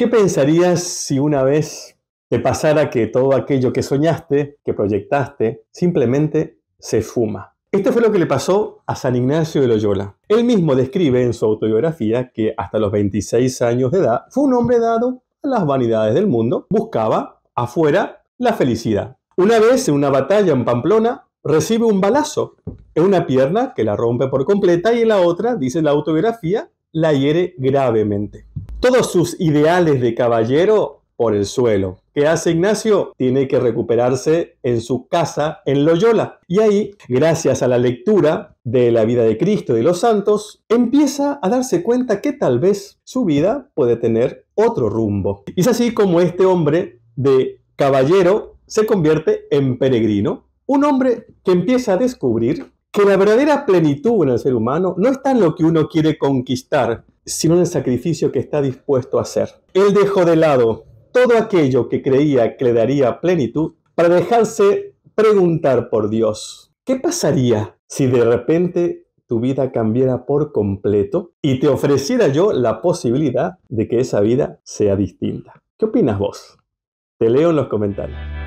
¿Qué pensarías si una vez te pasara que todo aquello que soñaste, que proyectaste, simplemente se fuma? Esto fue lo que le pasó a San Ignacio de Loyola. Él mismo describe en su autobiografía que hasta los 26 años de edad fue un hombre dado a las vanidades del mundo, buscaba afuera la felicidad. Una vez en una batalla en Pamplona recibe un balazo en una pierna que la rompe por completa y en la otra, dice la autobiografía, la hiere gravemente todos sus ideales de caballero por el suelo. ¿Qué hace Ignacio? Tiene que recuperarse en su casa en Loyola. Y ahí, gracias a la lectura de la vida de Cristo y de los santos, empieza a darse cuenta que tal vez su vida puede tener otro rumbo. Y es así como este hombre de caballero se convierte en peregrino, un hombre que empieza a descubrir la verdadera plenitud en el ser humano no está en lo que uno quiere conquistar, sino en el sacrificio que está dispuesto a hacer. Él dejó de lado todo aquello que creía que le daría plenitud para dejarse preguntar por Dios. ¿Qué pasaría si de repente tu vida cambiara por completo y te ofreciera yo la posibilidad de que esa vida sea distinta? ¿Qué opinas vos? Te leo en los comentarios.